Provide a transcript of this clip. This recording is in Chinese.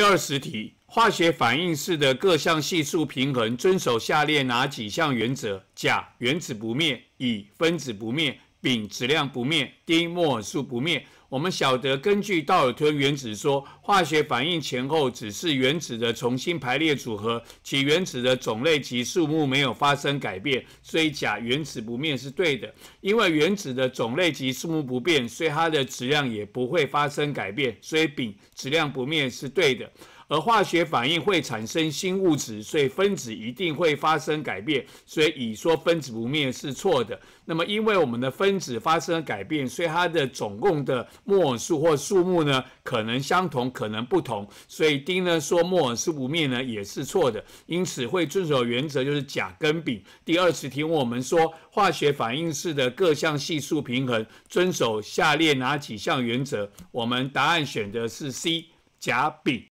第二十题：化学反应式的各项系数平衡遵守下列哪几项原则？甲原子不灭，乙分子不灭。丙质量不灭，丁摩尔数不灭。我们晓得，根据道尔顿原子说，化学反应前后只是原子的重新排列组合，其原子的种类及数目没有发生改变，所以甲原子不灭是对的。因为原子的种类及数目不变，所以它的质量也不会发生改变，所以丙质量不灭是对的。而化学反应会产生新物质，所以分子一定会发生改变，所以乙说分子不灭是错的。那么因为我们的分子发生改变，所以它的总共的末尔数或数目呢可能相同，可能不同。所以丁呢说末尔数不灭呢也是错的。因此会遵守原则就是甲跟丙。第二次提问我们说化学反应式的各项系数平衡遵守下列哪几项原则？我们答案选的是 C 甲丙。